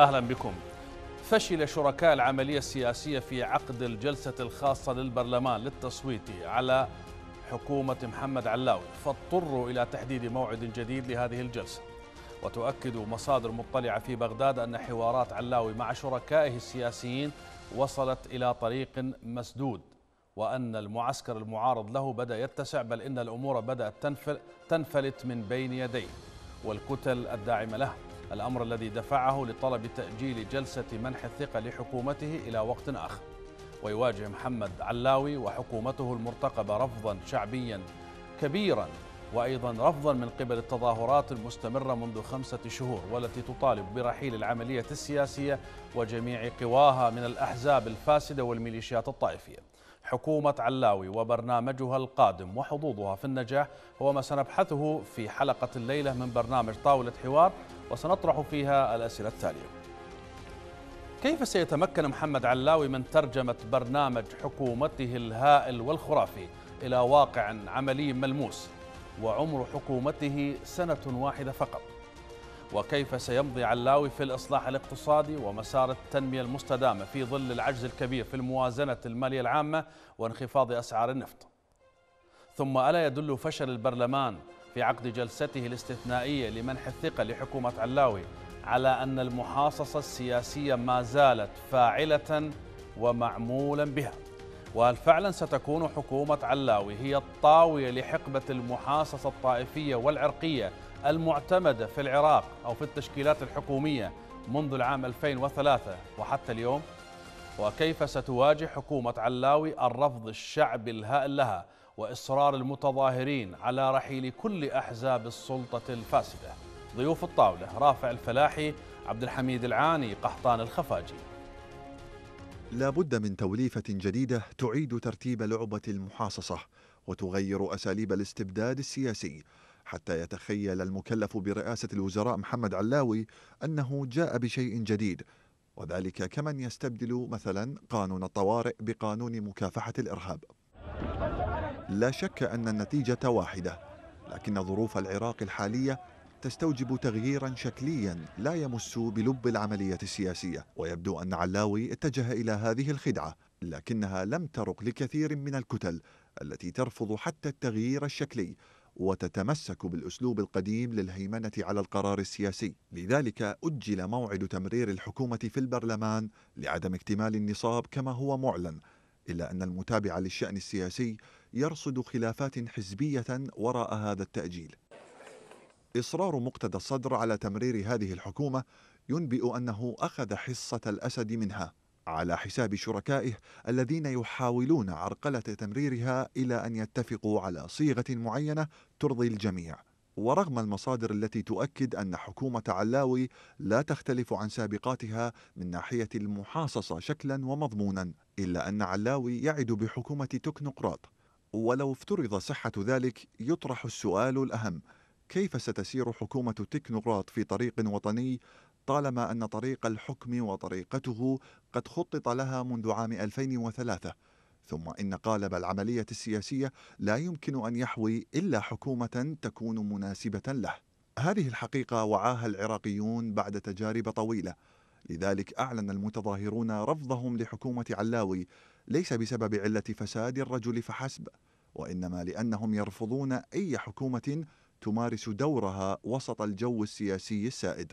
أهلا بكم فشل شركاء العملية السياسية في عقد الجلسة الخاصة للبرلمان للتصويت على حكومة محمد علاوي فاضطروا إلى تحديد موعد جديد لهذه الجلسة وتؤكد مصادر مطلعة في بغداد أن حوارات علاوي مع شركائه السياسيين وصلت إلى طريق مسدود وأن المعسكر المعارض له بدأ يتسع بل إن الأمور بدأت تنفلت من بين يديه والكتل الداعمة له الأمر الذي دفعه لطلب تأجيل جلسة منح الثقة لحكومته إلى وقت آخر ويواجه محمد علاوي وحكومته المرتقبة رفضا شعبيا كبيرا وأيضا رفضا من قبل التظاهرات المستمرة منذ خمسة شهور والتي تطالب برحيل العملية السياسية وجميع قواها من الأحزاب الفاسدة والميليشيات الطائفية حكومة علاوي وبرنامجها القادم وحظوظها في النجاح هو ما سنبحثه في حلقة الليلة من برنامج طاولة حوار وسنطرح فيها الأسئلة التالية كيف سيتمكن محمد علاوي من ترجمة برنامج حكومته الهائل والخرافي إلى واقع عملي ملموس وعمر حكومته سنة واحدة فقط وكيف سيمضي علاوي في الإصلاح الاقتصادي ومسار التنمية المستدامة في ظل العجز الكبير في الموازنة المالية العامة وانخفاض أسعار النفط ثم ألا يدل فشل البرلمان في عقد جلسته الاستثنائية لمنح الثقة لحكومة علاوي على أن المحاصصة السياسية ما زالت فاعلة ومعمولا بها وهل فعلا ستكون حكومة علاوي هي الطاوية لحقبة المحاصصة الطائفية والعرقية المعتمدة في العراق أو في التشكيلات الحكومية منذ العام 2003 وحتى اليوم وكيف ستواجه حكومة علاوي الرفض الشعبي الهائل لها وإصرار المتظاهرين على رحيل كل أحزاب السلطة الفاسدة ضيوف الطاولة رافع الفلاحي عبد الحميد العاني قحطان الخفاجي لا بد من توليفة جديدة تعيد ترتيب لعبة المحاصصة وتغير أساليب الاستبداد السياسي حتى يتخيل المكلف برئاسة الوزراء محمد علاوي أنه جاء بشيء جديد وذلك كمن يستبدل مثلا قانون الطوارئ بقانون مكافحة الإرهاب لا شك أن النتيجة واحدة لكن ظروف العراق الحالية تستوجب تغييرا شكليا لا يمس بلب العملية السياسية ويبدو أن علاوي اتجه إلى هذه الخدعة لكنها لم ترق لكثير من الكتل التي ترفض حتى التغيير الشكلي وتتمسك بالأسلوب القديم للهيمنة على القرار السياسي لذلك أجل موعد تمرير الحكومة في البرلمان لعدم اكتمال النصاب كما هو معلن إلا أن المتابع للشأن السياسي يرصد خلافات حزبية وراء هذا التأجيل إصرار مقتدى الصدر على تمرير هذه الحكومة ينبئ أنه أخذ حصة الأسد منها على حساب شركائه الذين يحاولون عرقله تمريرها الى ان يتفقوا على صيغه معينه ترضي الجميع ورغم المصادر التي تؤكد ان حكومه علاوي لا تختلف عن سابقاتها من ناحيه المحاصصه شكلا ومضمونا الا ان علاوي يعد بحكومه تكنقراط ولو افترض صحه ذلك يطرح السؤال الاهم كيف ستسير حكومه تكنوقراط في طريق وطني طالما أن طريق الحكم وطريقته قد خطط لها منذ عام 2003 ثم إن قالب العملية السياسية لا يمكن أن يحوي إلا حكومة تكون مناسبة له هذه الحقيقة وعاها العراقيون بعد تجارب طويلة لذلك أعلن المتظاهرون رفضهم لحكومة علاوي ليس بسبب علة فساد الرجل فحسب وإنما لأنهم يرفضون أي حكومة تمارس دورها وسط الجو السياسي السائد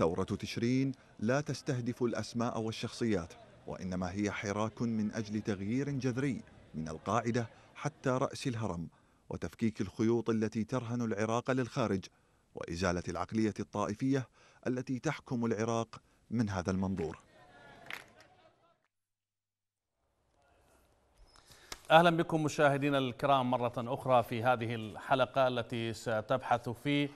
ثورة تشرين لا تستهدف الأسماء والشخصيات وإنما هي حراك من أجل تغيير جذري من القاعدة حتى رأس الهرم وتفكيك الخيوط التي ترهن العراق للخارج وإزالة العقلية الطائفية التي تحكم العراق من هذا المنظور أهلا بكم مشاهدينا الكرام مرة أخرى في هذه الحلقة التي ستبحث في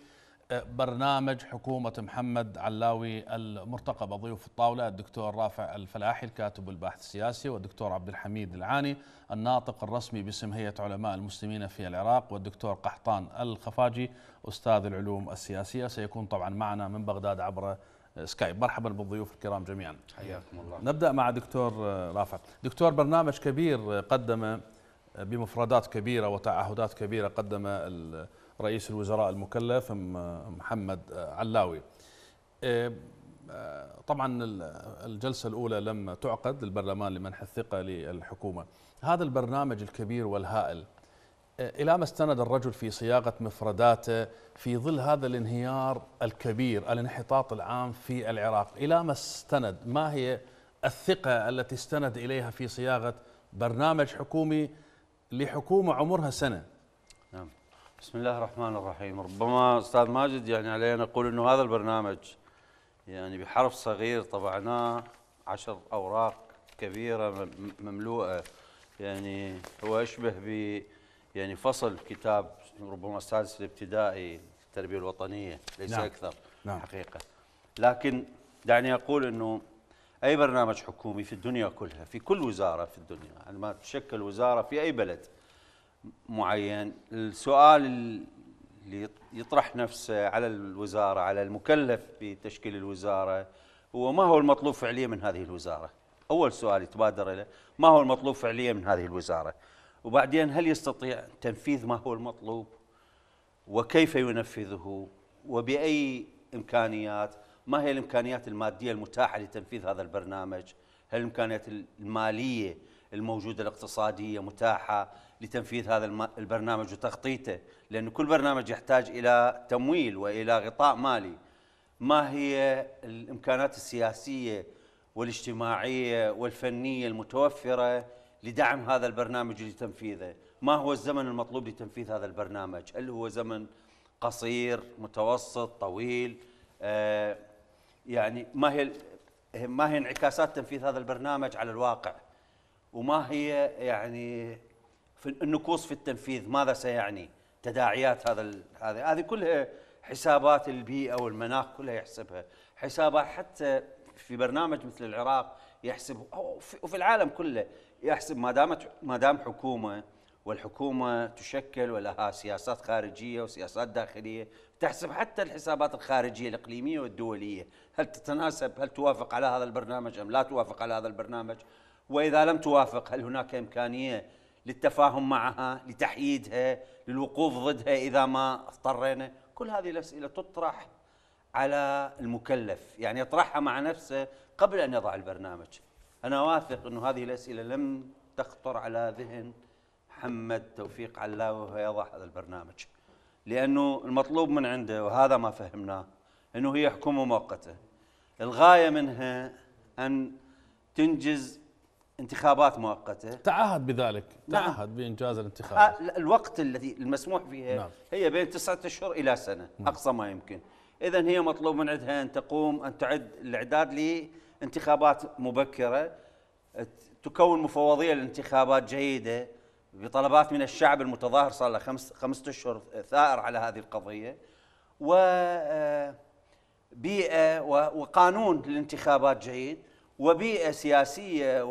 برنامج حكومة محمد علاوي المرتقبة ضيوف الطاولة الدكتور رافع الفلاحي الكاتب والباحث السياسي والدكتور عبد الحميد العاني الناطق الرسمي باسم هيئة علماء المسلمين في العراق والدكتور قحطان الخفاجي أستاذ العلوم السياسية سيكون طبعا معنا من بغداد عبر سكايب مرحبا بالضيوف الكرام جميعا حياكم الله نبدأ مع دكتور رافع دكتور برنامج كبير قدم بمفردات كبيرة وتعهدات كبيرة قدم رئيس الوزراء المكلف محمد علاوي إيه، طبعا الجلسة الأولى لم تعقد البرلمان لمنح الثقة للحكومة هذا البرنامج الكبير والهائل إيه، إلى ما استند الرجل في صياغة مفرداته في ظل هذا الانهيار الكبير الانحطاط العام في العراق إلى ما استند ما هي الثقة التي استند إليها في صياغة برنامج حكومي لحكومة عمرها سنة بسم الله الرحمن الرحيم ربما استاذ ماجد يعني علينا نقول انه هذا البرنامج يعني بحرف صغير طبعناه عشر اوراق كبيره مملوءه يعني هو اشبه ب يعني فصل كتاب ربما السادس الابتدائي التربيه الوطنيه ليس نعم. اكثر نعم. حقيقه لكن دعني اقول انه اي برنامج حكومي في الدنيا كلها في كل وزاره في الدنيا عندما يعني تشكل وزاره في اي بلد معين السؤال اللي يطرح نفسه على الوزارة على المكلف بتشكيل الوزارة هو ما هو المطلوب فعليا من هذه الوزارة أول سؤال يتبادر له ما هو المطلوب فعليا من هذه الوزارة وبعدين هل يستطيع تنفيذ ما هو المطلوب وكيف ينفذه وبأي إمكانيات ما هي الإمكانيات المادية المتاحة لتنفيذ هذا البرنامج هل الإمكانيات المالية الموجودة الاقتصادية متاحة لتنفيذ هذا البرنامج وتخطيطه لأن كل برنامج يحتاج إلى تمويل وإلى غطاء مالي ما هي الإمكانات السياسية والاجتماعية والفنية المتوفرة لدعم هذا البرنامج لتنفيذه ما هو الزمن المطلوب لتنفيذ هذا البرنامج هل هو زمن قصير متوسط طويل آه يعني ما هي ما هي انعكاسات تنفيذ هذا البرنامج على الواقع وما هي يعني في النكوص في التنفيذ ماذا سيعني تداعيات هذا هذا هذه كلها حسابات البيئه والمناخ كلها يحسبها حسابات حتى في برنامج مثل العراق يحسب وفي العالم كله يحسب ما دامت ما دام حكومه والحكومه تشكل ولها سياسات خارجيه وسياسات داخليه تحسب حتى الحسابات الخارجيه الاقليميه والدوليه هل تتناسب هل توافق على هذا البرنامج ام لا توافق على هذا البرنامج واذا لم توافق هل هناك امكانيه للتفاهم معها لتحييدها للوقوف ضدها اذا ما اضطرينا كل هذه الاسئله تطرح على المكلف يعني يطرحها مع نفسه قبل ان يضع البرنامج انا واثق انه هذه الاسئله لم تخطر على ذهن محمد توفيق علاوي وهو يضع هذا البرنامج لانه المطلوب من عنده وهذا ما فهمناه انه هي حكومه مؤقته الغايه منها ان تنجز انتخابات مؤقته تعهد بذلك نعم. تعهد نعم. بانجاز الانتخابات آه، الوقت الذي المسموح فيها نعم. هي بين تسعة اشهر الى سنه نعم. اقصى ما يمكن اذا هي مطلوب من عندها ان تقوم ان تعد الاعداد لانتخابات مبكره تكون مفوضيه للانتخابات جيده بطلبات من الشعب المتظاهر صار له خمس خمسة اشهر ثائر على هذه القضيه و آه، بيئه وقانون للانتخابات جيد وبيئه سياسيه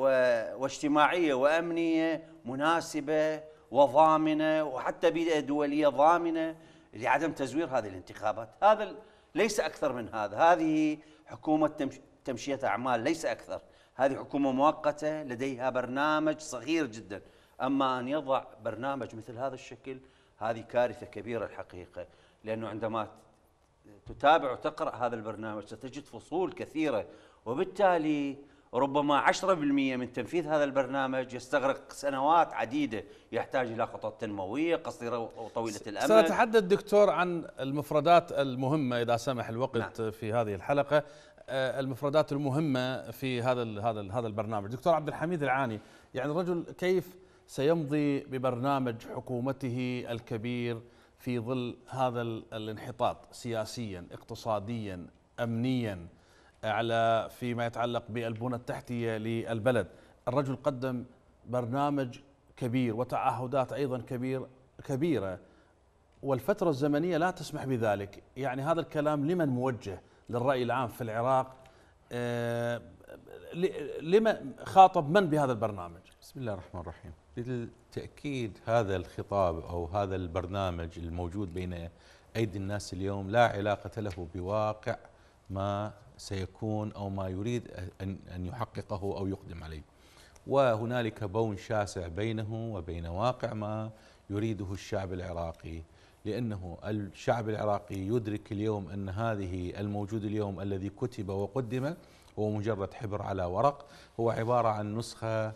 واجتماعيه وامنيه مناسبه وضامنه وحتى بيئه دوليه ضامنه لعدم تزوير هذه الانتخابات، هذا ليس اكثر من هذا، هذه حكومه تمشيه اعمال ليس اكثر، هذه حكومه مؤقته لديها برنامج صغير جدا، اما ان يضع برنامج مثل هذا الشكل هذه كارثه كبيره الحقيقه، لانه عندما تتابع وتقرا هذا البرنامج ستجد فصول كثيره وبالتالي ربما 10% من تنفيذ هذا البرنامج يستغرق سنوات عديده يحتاج الى خطط تنمويه قصيره وطويله الامد سنتحدث دكتور عن المفردات المهمه اذا سمح الوقت نعم. في هذه الحلقه آه، المفردات المهمه في هذا هذا هذا البرنامج دكتور عبد الحميد العاني يعني الرجل كيف سيمضي ببرنامج حكومته الكبير في ظل هذا الانحطاط سياسيا اقتصاديا امنيا على فيما يتعلق بالبنى التحتيه للبلد الرجل قدم برنامج كبير وتعهدات ايضا كبير كبيره والفتره الزمنيه لا تسمح بذلك يعني هذا الكلام لمن موجه للراي العام في العراق آه، لما خاطب من بهذا البرنامج بسم الله الرحمن الرحيم بالتاكيد هذا الخطاب او هذا البرنامج الموجود بين ايدي الناس اليوم لا علاقه له بواقع ما سيكون أو ما يريد أن ان يحققه أو يقدم عليه وهنالك بون شاسع بينه وبين واقع ما يريده الشعب العراقي لأنه الشعب العراقي يدرك اليوم أن هذه الموجود اليوم الذي كتب وقدم هو مجرد حبر على ورق هو عبارة عن نسخة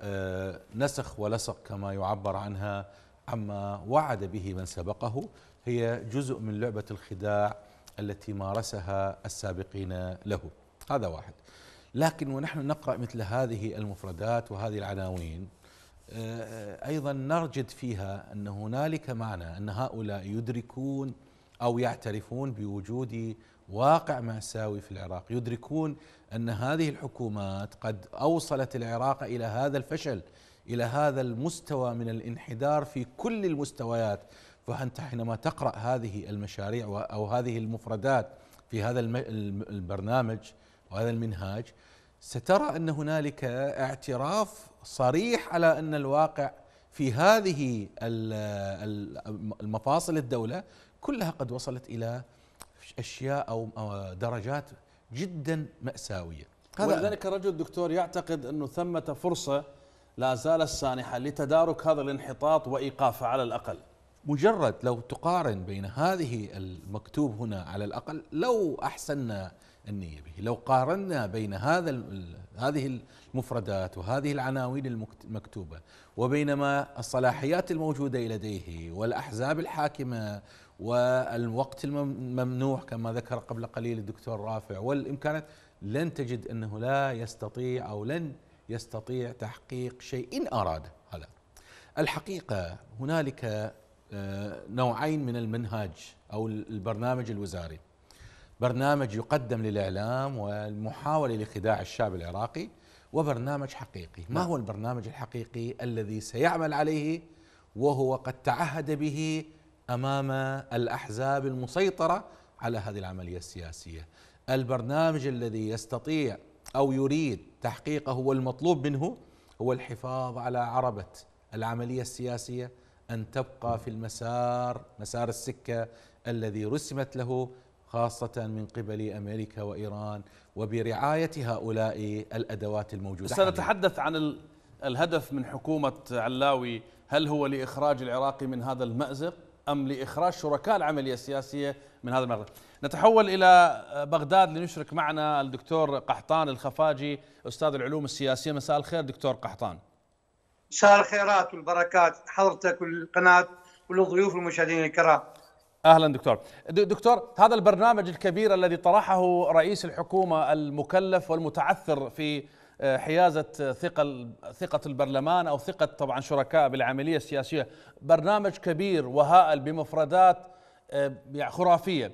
آه، نسخ ولصق كما يعبر عنها عما وعد به من سبقه هي جزء من لعبة الخداع التي مارسها السابقين له هذا واحد لكن ونحن نقرأ مثل هذه المفردات وهذه العناوين آه، أيضا نرجد فيها أن هنالك معنى أن هؤلاء يدركون أو يعترفون بوجود واقع مأساوي في العراق يدركون أن هذه الحكومات قد أوصلت العراق إلى هذا الفشل إلى هذا المستوى من الانحدار في كل المستويات فأنت حينما تقرأ هذه المشاريع أو هذه المفردات في هذا البرنامج وهذا المنهاج سترى أن هنالك اعتراف صريح على أن الواقع في هذه المفاصل الدولة كلها قد وصلت إلى أشياء أو درجات جدا مأساوية ولذلك الرجل الدكتور يعتقد أنه ثمة فرصة لا زالت سانحة لتدارك هذا الانحطاط وإيقافه على الأقل مجرد لو تقارن بين هذه المكتوب هنا على الاقل لو احسنا النيه به، لو قارنا بين هذا هذه المفردات وهذه العناوين المكتوبه وبينما الصلاحيات الموجوده لديه والاحزاب الحاكمه والوقت الممنوح كما ذكر قبل قليل الدكتور رافع والامكانات لن تجد انه لا يستطيع او لن يستطيع تحقيق شيء ان اراد هذا. الحقيقه هنالك آه، نوعين من المنهاج او البرنامج الوزاري. برنامج يقدم للاعلام والمحاوله لخداع الشعب العراقي وبرنامج حقيقي، ما نعم. هو البرنامج الحقيقي الذي سيعمل عليه وهو قد تعهد به امام الاحزاب المسيطره على هذه العمليه السياسيه. البرنامج الذي يستطيع او يريد تحقيقه والمطلوب منه هو الحفاظ على عربه العمليه السياسيه ان تبقى في المسار مسار السكه الذي رسمت له خاصة من قبل أمريكا وإيران وبرعاية هؤلاء الأدوات الموجودة سنتحدث عن الهدف من حكومة علاوي هل هو لإخراج العراقي من هذا المأزق أم لإخراج شركاء العملية السياسية من هذا المأزق نتحول إلى بغداد لنشرك معنا الدكتور قحطان الخفاجي أستاذ العلوم السياسية مساء الخير دكتور قحطان مساء الخيرات والبركات حضرتك والقناه وللضيوف المشاهدين الكرام اهلا دكتور دكتور هذا البرنامج الكبير الذي طرحه رئيس الحكومه المكلف والمتعثر في آه، حيازه ثقل ثقه البرلمان او ثقه طبعا شركاء بالعمليه السياسيه برنامج كبير وهائل بمفردات آه، يعني خرافيه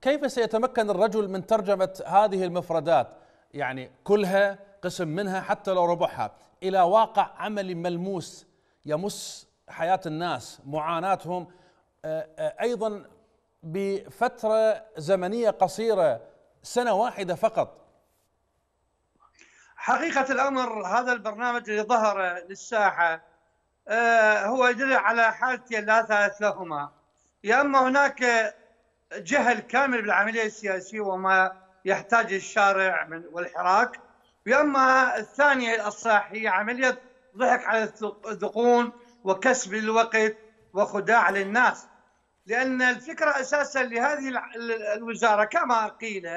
كيف سيتمكن الرجل من ترجمه هذه المفردات يعني كلها قسم منها حتى لو ربحها الى واقع عملي ملموس يمس حياه الناس معاناتهم آه، آه، ايضا بفتره زمنيه قصيره سنه واحده فقط حقيقه الامر هذا البرنامج اللي ظهر للساحه آه، هو يدل على حالتين لا ثالث لهما يا اما هناك جهل كامل بالعمليه السياسيه وما يحتاج الشارع من والحراك واما الثانيه الاصح هي عمليه ضحك على الذقون وكسب الوقت وخداع للناس لان الفكره اساسا لهذه الوزاره كما قيل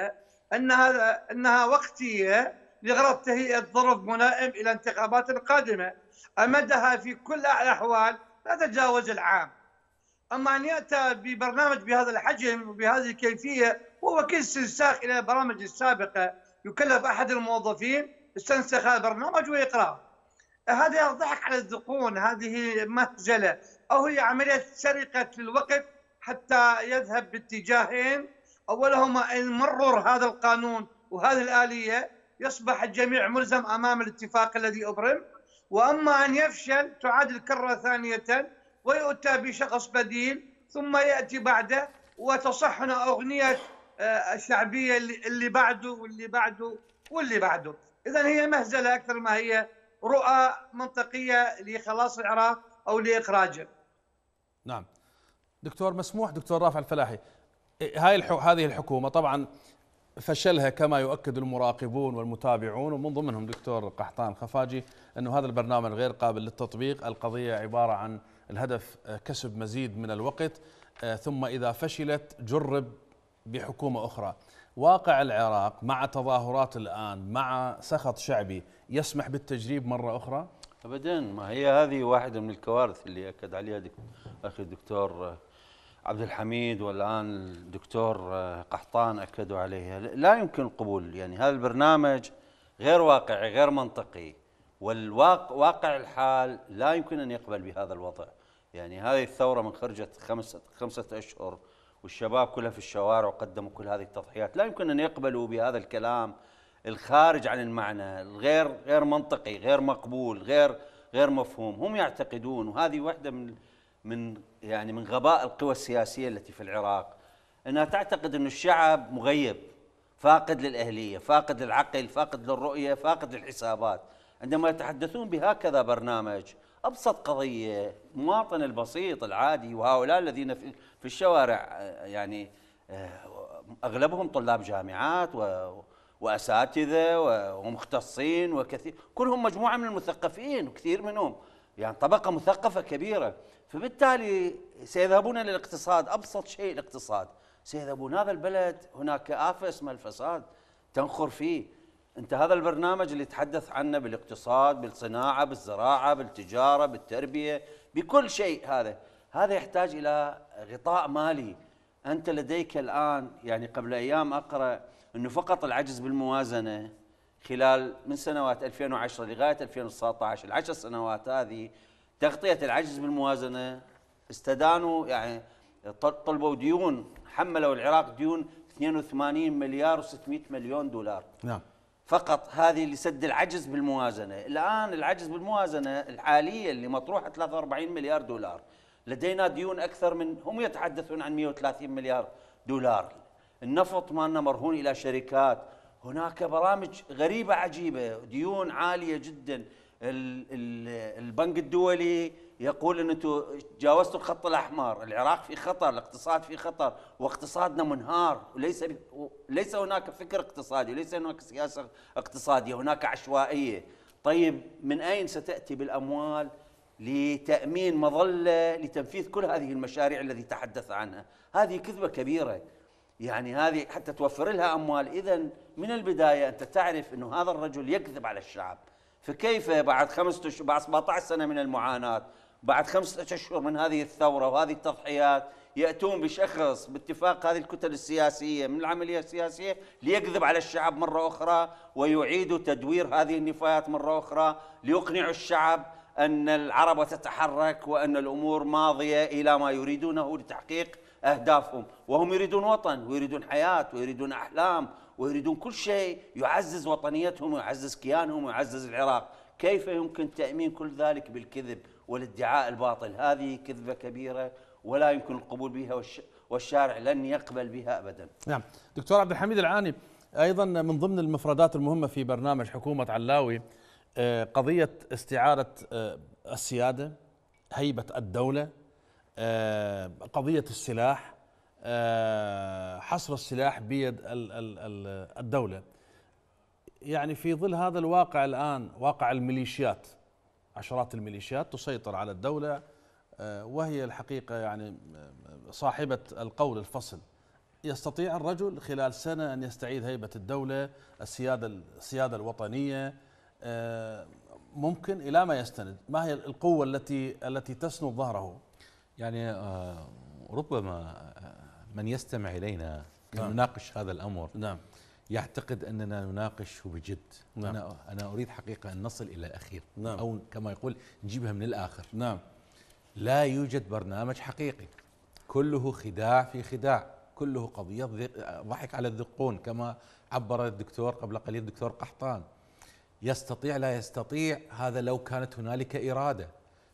انها انها وقتيه لغرض تهيئه ظرف ملائم الى انتخابات القادمه امدها في كل الاحوال لا تتجاوز العام اما ان ياتى ببرنامج بهذا الحجم وبهذه الكيفيه هو كل سلساخ الى البرامج السابقه يكلف احد الموظفين استنسخ هذا البرنامج ويقراه هذا يضحك على الزقون هذه مهزله او هي عمليه سرقه الوقت حتى يذهب باتجاهين اولهما ان مرر هذا القانون وهذه الاليه يصبح الجميع ملزم امام الاتفاق الذي ابرم واما ان يفشل تعاد الكره ثانيه ويؤتى بشخص بديل ثم ياتي بعده وتصحنا اغنيه آه، الشعبيه اللي بعده واللي بعده واللي بعده اذا هي مهزله اكثر ما هي رؤى منطقيه لخلاص العراق او لاخراجه نعم دكتور مسموح دكتور رافع الفلاحي إيه، هاي هذه الحكومه طبعا فشلها كما يؤكد المراقبون والمتابعون ومن ضمنهم دكتور قحطان خفاجي انه هذا البرنامج غير قابل للتطبيق، القضيه عباره عن الهدف آه، كسب مزيد من الوقت آه، ثم اذا فشلت جرب بحكومه اخرى واقع العراق مع تظاهرات الان مع سخط شعبي يسمح بالتجريب مره اخرى ابدا ما هي هذه واحده من الكوارث اللي اكد عليها اخي الدكتور عبد الحميد والان الدكتور قحطان اكدوا عليها لا يمكن القبول يعني هذا البرنامج غير واقعي غير منطقي والواقع الحال لا يمكن ان يقبل بهذا الوضع يعني هذه الثوره من خرجت خمسه خمسه اشهر والشباب كلها في الشوارع وقدموا كل هذه التضحيات لا يمكن أن يقبلوا بهذا الكلام الخارج عن المعنى الغير غير منطقي غير مقبول غير غير مفهوم هم يعتقدون وهذه واحدة من من يعني من غباء القوى السياسية التي في العراق أنها تعتقد أن الشعب مغيب فاقد للأهلية فاقد للعقل فاقد للرؤية فاقد للحسابات عندما يتحدثون بهكذا برنامج ابسط قضيه المواطن البسيط العادي وهؤلاء الذين في الشوارع آه، يعني آه، اغلبهم طلاب جامعات و واساتذه ومختصين وكثير كلهم مجموعه من المثقفين وكثير منهم يعني طبقه مثقفه كبيره فبالتالي سيذهبون للاقتصاد ابسط شيء الاقتصاد سيذهبون هذا البلد هناك افه اسمها الفساد تنخر فيه انت هذا البرنامج اللي تحدث عنه بالاقتصاد بالصناعه بالزراعه بالتجاره بالتربيه بكل شيء هذا هذا يحتاج الى غطاء مالي انت لديك الان يعني قبل ايام اقرا انه فقط العجز بالموازنه خلال من سنوات 2010 لغايه 2019 العشر سنوات هذه تغطيه العجز بالموازنه استدانوا يعني طلبوا ديون حملوا العراق ديون 82 مليار و600 مليون دولار نعم فقط هذه لسد العجز بالموازنه، الان العجز بالموازنه الحاليه اللي مطروحه 43 مليار دولار، لدينا ديون اكثر من هم يتحدثون عن 130 مليار دولار، النفط مالنا مرهون الى شركات، هناك برامج غريبه عجيبه، ديون عاليه جدا، البنك الدولي يقول ان انتم تجاوزتوا الخط الاحمر، العراق في خطر، الاقتصاد في خطر، واقتصادنا منهار، وليس ليس هناك فكر اقتصادي، وليس هناك سياسه اقتصاديه، هناك عشوائيه. طيب من اين ستاتي بالاموال لتامين مظله لتنفيذ كل هذه المشاريع التي تحدث عنها؟ هذه كذبه كبيره. يعني هذه حتى توفر لها اموال، اذا من البدايه انت تعرف انه هذا الرجل يكذب على الشعب. فكيف بعد خمس بعد 17 سنه من المعاناه بعد خمسة أشهر من هذه الثورة وهذه التضحيات يأتون بشخص باتفاق هذه الكتل السياسية من العملية السياسية ليكذب على الشعب مرة أخرى ويعيد تدوير هذه النفايات مرة أخرى ليقنعوا الشعب أن العرب تتحرك وأن الأمور ماضية إلى ما يريدونه لتحقيق أهدافهم وهم يريدون وطن ويريدون حياة ويريدون أحلام ويريدون كل شيء يعزز وطنيتهم ويعزز كيانهم ويعزز العراق كيف يمكن تأمين كل ذلك بالكذب والادعاء الباطل هذه كذبة كبيرة ولا يمكن القبول بها والشارع لن يقبل بها أبدا نعم دكتور عبد الحميد العاني أيضا من ضمن المفردات المهمة في برنامج حكومة علاوي آه، قضية استعارة آه، السيادة هيبة الدولة آه، قضية السلاح حصر السلاح بيد الدولة يعني في ظل هذا الواقع الآن واقع الميليشيات عشرات الميليشيات تسيطر على الدولة آه، وهي الحقيقة يعني آه، صاحبة القول الفصل يستطيع الرجل خلال سنة أن يستعيد هيبة الدولة السيادة, السيادة الوطنية آه، ممكن إلى ما يستند ما هي القوة التي التي تسند ظهره يعني ربما من يستمع إلينا نعم. نناقش هذا الأمر نعم. يعتقد اننا نناقش بجد نعم. انا انا اريد حقيقه ان نصل الى الاخير نعم. او كما يقول نجيبها من الاخر نعم لا يوجد برنامج حقيقي كله خداع في خداع كله قضيه ضحك على الذقون كما عبر الدكتور قبل قليل الدكتور قحطان يستطيع لا يستطيع هذا لو كانت هنالك اراده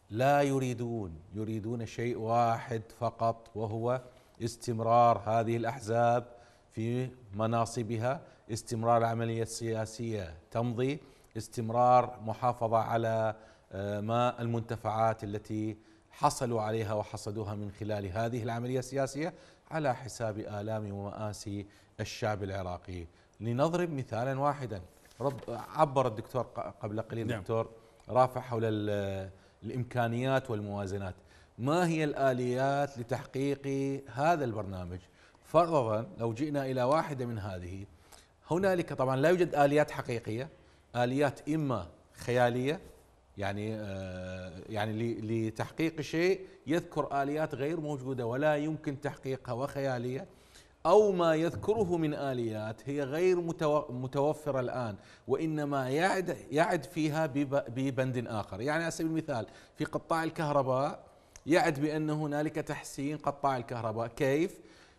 لا يريدون يريدون شيء واحد فقط وهو استمرار هذه الاحزاب في مناصبها استمرار العملية السياسية تمضي استمرار محافظة على آه، ما المنتفعات التي حصلوا عليها وحصدوها من خلال هذه العملية السياسية على حساب آلام ومآسي الشعب العراقي لنضرب مثالا واحدا رب عبر الدكتور قبل قليل نعم. الدكتور رافع حول الإمكانيات والموازنات ما هي الآليات لتحقيق هذا البرنامج فرضا لو جئنا إلى واحدة من هذه هنالك طبعا لا يوجد آليات حقيقية آليات إما خيالية يعني آه يعني لتحقيق شيء يذكر آليات غير موجودة ولا يمكن تحقيقها وخيالية أو ما يذكره من آليات هي غير متوفرة الآن وإنما يعد يعد فيها ببند آخر يعني على سبيل المثال في قطاع الكهرباء يعد بأن هنالك تحسين قطاع الكهرباء كيف؟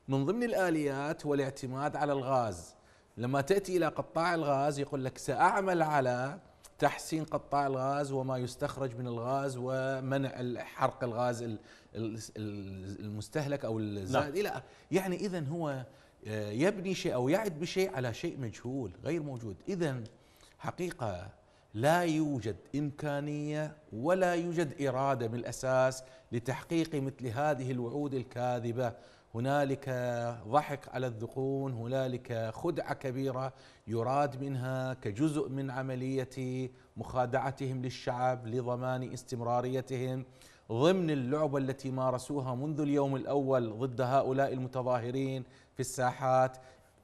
من ضمن الآليات هو الاعتماد على الغاز لما تأتي إلى قطاع الغاز يقول لك سأعمل على تحسين قطاع الغاز وما يستخرج من الغاز ومنع حرق الغاز المستهلك أو الزائد نعم. لا يعني إذا هو آه، يبني شيء أو يعد بشيء على شيء مجهول غير موجود إذا حقيقة لا يوجد إمكانية ولا يوجد إرادة من الأساس لتحقيق مثل هذه الوعود الكاذبة هنالك ضحك على الذقون هنالك خدعه كبيره يراد منها كجزء من عمليه مخادعتهم للشعب لضمان استمراريتهم ضمن اللعبه التي مارسوها منذ اليوم الاول ضد هؤلاء المتظاهرين في الساحات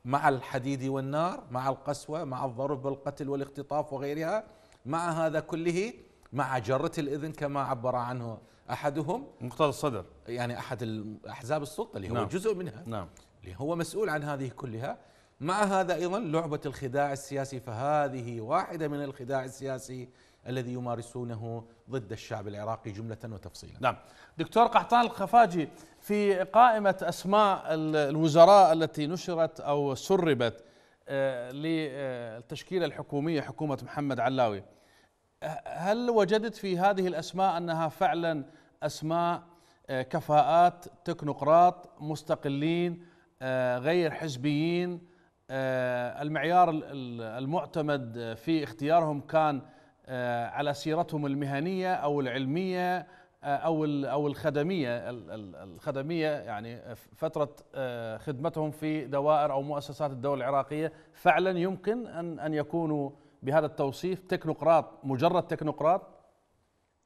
مع الحديد والنار مع القسوه مع الضرب والقتل والاختطاف وغيرها مع هذا كله مع جره الاذن كما عبر عنه احدهم مقتدى الصدر يعني احد احزاب السلطه اللي هو نعم. جزء منها نعم اللي هو مسؤول عن هذه كلها مع هذا ايضا لعبه الخداع السياسي فهذه واحده من الخداع السياسي الذي يمارسونه ضد الشعب العراقي جمله وتفصيلا. نعم. دكتور قحطان الخفاجي في قائمه اسماء الوزراء التي نشرت او سربت آه، للتشكيله الحكوميه حكومه محمد علاوي هل وجدت في هذه الاسماء انها فعلا اسماء آه، كفاءات تكنقراط مستقلين آه، غير حزبيين آه، المعيار المعتمد في اختيارهم كان على سيرتهم المهنيه او العلميه او او الخدميه الخدميه يعني فتره خدمتهم في دوائر او مؤسسات الدوله العراقيه فعلا يمكن ان ان يكونوا بهذا التوصيف تكنوقراط مجرد تكنوقراط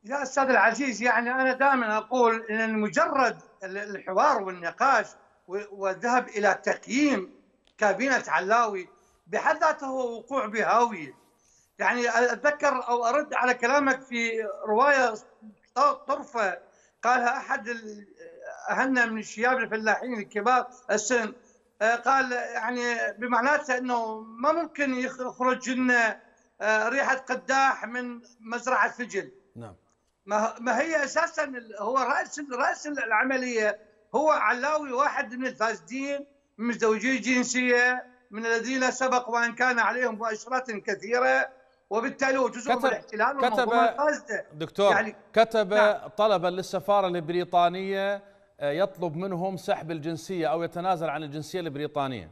يا استاذ العزيز يعني انا دائما اقول ان مجرد الحوار والنقاش والذهب الى تقييم كابينه علاوي بحد ذاته هو وقوع بهاويه يعني اتذكر او ارد على كلامك في روايه طرفه قالها احد اهلنا من الشياب الفلاحين الكبار السن آه، قال يعني بمعناته انه ما ممكن يخرج لنا آه، ريحه قداح من مزرعه فجل نعم ما ما هي اساسا هو راس راس العمليه هو علاوي واحد من الفاسدين من زوجي جنسيه من الذين سبق وان كان عليهم مؤشرات كثيره وبالتالي هو جزء كتب من الاحتلال كتب دكتور يعني كتب نعم. طلبا للسفاره البريطانيه آه، يطلب منهم سحب الجنسيه او يتنازل عن الجنسيه البريطانيه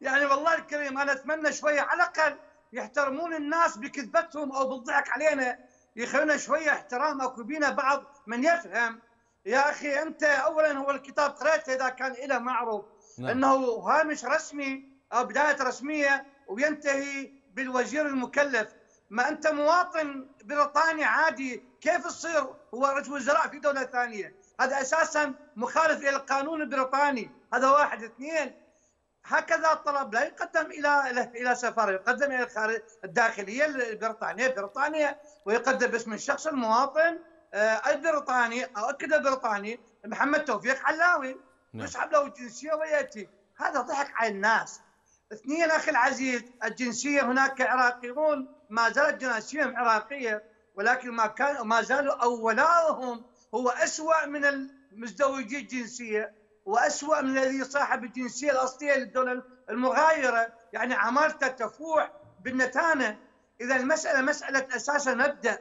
يعني والله الكريم انا اتمنى شويه على الاقل يحترمون الناس بكذبتهم او بالضحك علينا يخلينا شويه احترام اكو بينا بعض من يفهم يا اخي انت اولا هو الكتاب قريته اذا كان له معروف نعم. انه هامش رسمي او بدايه رسميه وينتهي بالوزير المكلف ما انت مواطن بريطاني عادي كيف تصير هو رئيس وزراء في دوله ثانيه هذا اساسا مخالف الى القانون البريطاني هذا واحد اثنين هكذا الطلب لا يقدم الى الى سفاره يقدم الى الداخليه البريطانيه بريطانيا ويقدم باسم الشخص المواطن آه، البريطاني او اكد البريطاني محمد توفيق علاوي نعم. يسحب له الجنسيه وياتي هذا ضحك على الناس اثنين اخي العزيز الجنسيه هناك عراقيون ما زالت جنسيتهم عراقيه ولكن ما كان ما زالوا اولائهم هو اسوا من المزدوجي الجنسيه وأسوأ من الذي صاحب الجنسية الأصلية للدولة المغايرة يعني عمارته تفوح بالنتانة إذا المسألة مسألة أساسا مبدأ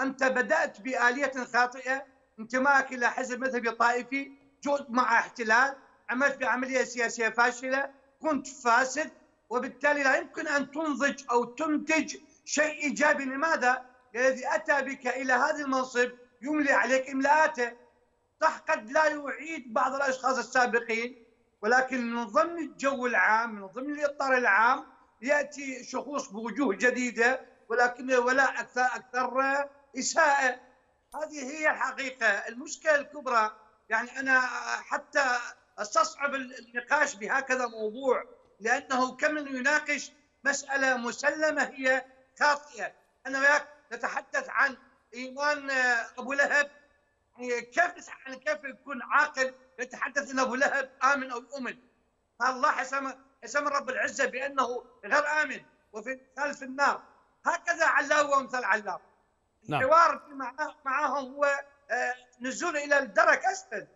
أنت بدأت بآلية خاطئة انتمائك إلى حزب مذهبي طائفي جئت مع احتلال عملت بعملية سياسية فاشلة كنت فاسد وبالتالي لا يمكن أن تنضج أو تنتج شيء إيجابي لماذا؟ الذي أتى بك إلى هذا المنصب يملي عليك إملاءاته صح قد لا يعيد بعض الاشخاص السابقين ولكن من ضمن الجو العام من ضمن الاطار العام ياتي شخوص بوجوه جديده ولكن ولا اكثر اكثر اساءه هذه هي الحقيقه المشكله الكبرى يعني انا حتى استصعب النقاش بهكذا موضوع لانه كم يناقش مساله مسلمه هي خاطئه انا وياك نتحدث عن ايمان ابو لهب يعني كيف يعني كيف يكون عاقل يتحدث ان ابو لهب امن او امن الله حسم حسم رب العزه بانه غير امن وفي خلف النار هكذا علاه وامثال علاه نعم. الحوار معهم هو آه، نزول الى الدرك اسفل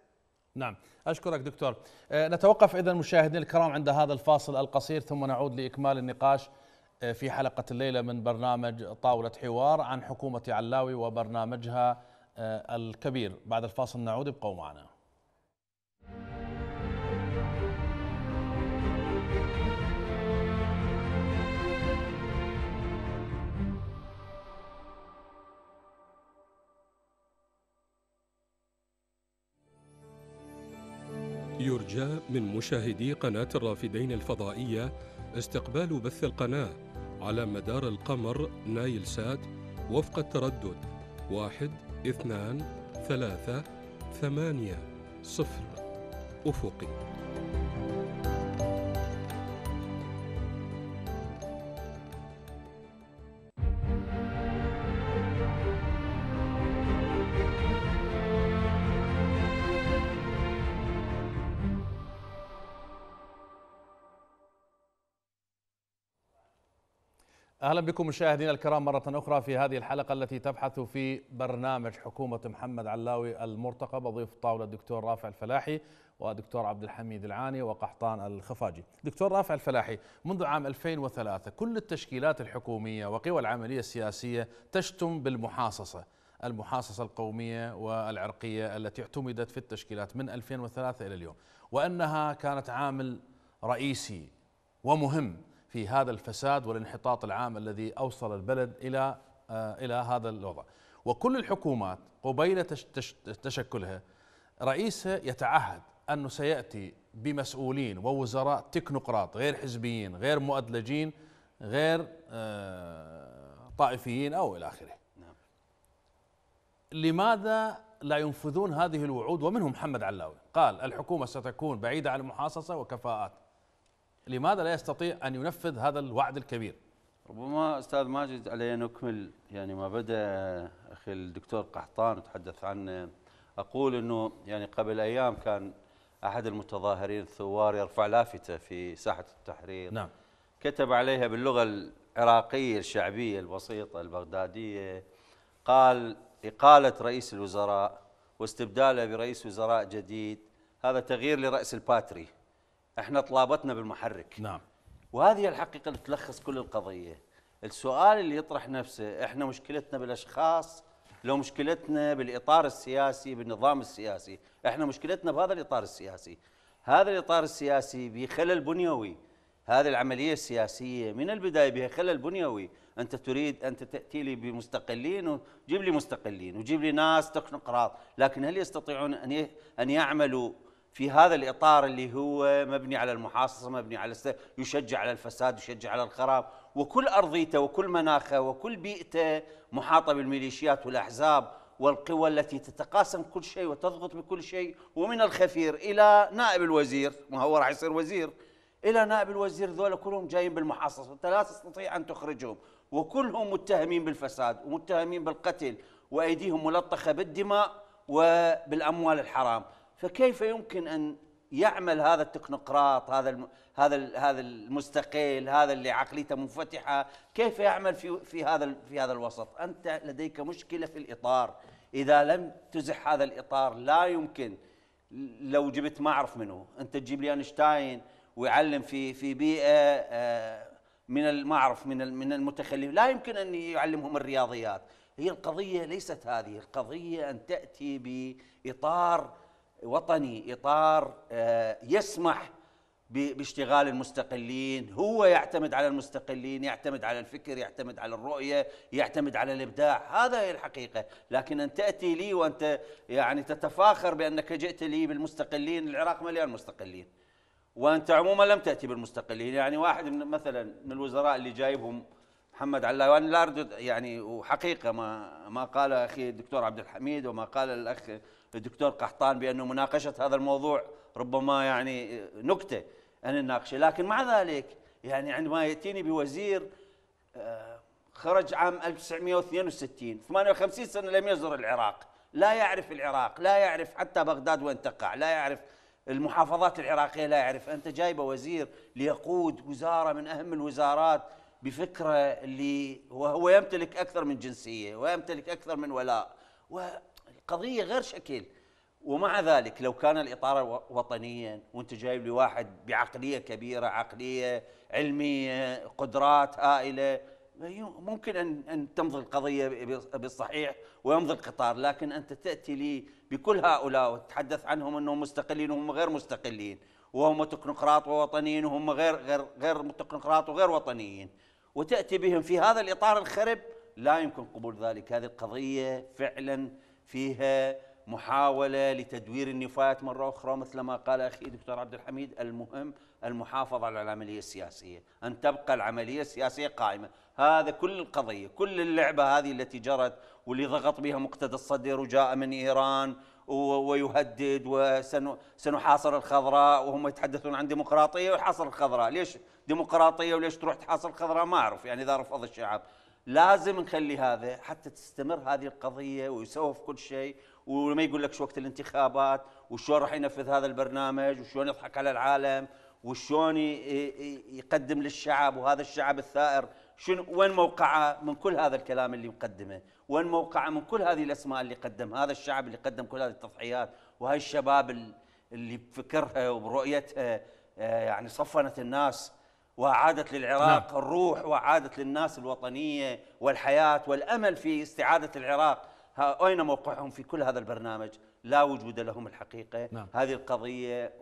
نعم أشكرك دكتور آه، نتوقف إذا مشاهدينا الكرام عند هذا الفاصل القصير ثم نعود لإكمال النقاش آه، في حلقة الليلة من برنامج طاولة حوار عن حكومة علاوي وبرنامجها آه، الكبير بعد الفاصل نعود ابقوا معنا يرجى من مشاهدي قناة الرافدين الفضائية استقبال بث القناة على مدار القمر نايل سات وفق التردد واحد اثنان ثلاثة ثمانية صفر أفقي اهلا بكم مشاهدينا الكرام مره اخرى في هذه الحلقه التي تبحث في برنامج حكومه محمد علاوي المرتقب اضيف طاوله الدكتور رافع الفلاحي ودكتور عبد الحميد العاني وقحطان الخفاجي. دكتور رافع الفلاحي منذ عام 2003 كل التشكيلات الحكوميه وقوى العمليه السياسيه تشتم بالمحاصصه، المحاصصه القوميه والعرقيه التي اعتمدت في التشكيلات من 2003 الى اليوم، وانها كانت عامل رئيسي ومهم في هذا الفساد والانحطاط العام الذي اوصل البلد الى آه، الى هذا الوضع وكل الحكومات قبيل تشكلها رئيسها يتعهد انه سياتي بمسؤولين ووزراء تكنوقراط غير حزبيين غير مؤدلجين غير آه، طائفيين او الى اخره نعم. لماذا لا ينفذون هذه الوعود ومنهم محمد علاوي قال الحكومه ستكون بعيده عن المحاصصه وكفاءات لماذا لا يستطيع أن ينفذ هذا الوعد الكبير ربما أستاذ ماجد علي نكمل يعني ما بدأ أخي الدكتور قحطان تحدث عنه أقول أنه يعني قبل أيام كان أحد المتظاهرين الثوار يرفع لافتة في ساحة التحرير نعم كتب عليها باللغة العراقية الشعبية البسيطة البغدادية قال إقالة رئيس الوزراء واستبداله برئيس وزراء جديد هذا تغيير لرأس الباتري احنا طلابتنا بالمحرك نعم وهذه الحقيقه اللي تلخص كل القضيه السؤال اللي يطرح نفسه احنا مشكلتنا بالاشخاص لو مشكلتنا بالاطار السياسي بالنظام السياسي احنا مشكلتنا بهذا الاطار السياسي هذا الاطار السياسي بخلل بنيوي هذه العمليه السياسيه من البدايه بها خلل بنيوي انت تريد انت تاتي لي بمستقلين وجيب لي مستقلين وجيب لي ناس تقنقراط لكن هل يستطيعون ان ان يعملوا في هذا الاطار اللي هو مبني على المحاصصه مبني على يشجع على الفساد يشجع على الخراب وكل ارضيته وكل مناخه وكل بيئته محاطه بالميليشيات والاحزاب والقوى التي تتقاسم كل شيء وتضغط بكل شيء ومن الخفير الى نائب الوزير ما هو راح يصير وزير الى نائب الوزير ذولا كلهم جايين بالمحاصصه وأنت لا تستطيع ان تخرجهم وكلهم متهمين بالفساد ومتهمين بالقتل وايديهم ملطخه بالدماء وبالاموال الحرام فكيف يمكن ان يعمل هذا التكنوقراط هذا الم... هذا ال... هذا المستقل هذا اللي عقليته منفتحه كيف يعمل في في هذا في هذا الوسط انت لديك مشكله في الاطار اذا لم تزح هذا الاطار لا يمكن لو جبت ما اعرف منه انت تجيب لي اينشتاين ويعلم في في بيئه آه، من ما اعرف من من المتخلفين لا يمكن ان يعلمهم الرياضيات هي القضيه ليست هذه القضيه ان تاتي باطار وطني اطار آه، يسمح باشتغال المستقلين هو يعتمد على المستقلين يعتمد على الفكر يعتمد على الرؤية يعتمد على الإبداع هذا هي الحقيقة لكن أن تأتي لي وأنت يعني تتفاخر بأنك جئت لي بالمستقلين العراق مليان مستقلين وأنت عموما لم تأتي بالمستقلين يعني واحد من مثلا من الوزراء اللي جايبهم محمد علا وأنا لا أرد يعني وحقيقة ما, ما قال أخي الدكتور عبد الحميد وما قال الأخ الدكتور قحطان بانه مناقشه هذا الموضوع ربما يعني نكته ان نناقشه لكن مع ذلك يعني عندما ياتيني بوزير آه، خرج عام 1962 58 سنه لم يزر العراق لا يعرف العراق لا يعرف حتى بغداد وين تقع لا يعرف المحافظات العراقيه لا يعرف انت جايبه وزير ليقود وزاره من اهم الوزارات بفكره اللي وهو يمتلك اكثر من جنسيه ويمتلك اكثر من ولاء قضيه غير شكل ومع ذلك لو كان الاطار وطنيا وانت جايب لي واحد بعقليه كبيره عقليه علميه قدرات هائله ممكن ان ان تمضي القضيه بالصحيح ويمضي القطار لكن انت تاتي لي بكل هؤلاء وتتحدث عنهم انهم مستقلين وهم غير مستقلين وهم تكنوقراط ووطنيين وهم غير غير غير تكنوقراط وغير وطنيين وتاتي بهم في هذا الاطار الخرب لا يمكن قبول ذلك هذه القضيه فعلا فيها محاولة لتدوير النفايات مرة أخرى مثل ما قال أخي دكتور عبد الحميد المهم المحافظة على العملية السياسية أن تبقى العملية السياسية قائمة هذا كل القضية كل اللعبة هذه التي جرت واللي ضغط بها مقتدى الصدر وجاء من إيران ويهدد وسنحاصر الخضراء وهم يتحدثون عن ديمقراطية وحاصر الخضراء ليش ديمقراطية وليش تروح تحاصر الخضراء ما أعرف يعني إذا رفض الشعب لازم نخلي هذا حتى تستمر هذه القضيه ويسوف كل شيء وما يقول لك شو وقت الانتخابات وشلون راح ينفذ هذا البرنامج وشلون يضحك على العالم وشلون يقدم للشعب وهذا الشعب الثائر شنو وين موقعه من كل هذا الكلام اللي مقدمه وين موقعه من كل هذه الاسماء اللي قدم هذا الشعب اللي قدم كل هذه التضحيات وهاي الشباب اللي بفكرها وبرؤيتها آه، يعني صفنت الناس وأعادت للعراق نعم. الروح وأعادت للناس الوطنية والحياة والأمل في استعادة العراق أين موقعهم في كل هذا البرنامج لا وجود لهم الحقيقة نعم. هذه القضية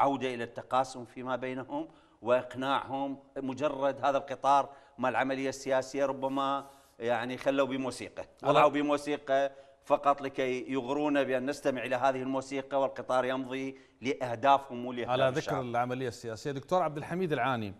عودة إلى التقاسم فيما بينهم وإقناعهم مجرد هذا القطار ما العملية السياسية ربما يعني خلوا بموسيقى وضعوا بموسيقى فقط لكي يغرونا بأن نستمع إلى هذه الموسيقى والقطار يمضي لأهدافهم ولأهداف على ذكر الشعب. العملية السياسية دكتور عبد الحميد العاني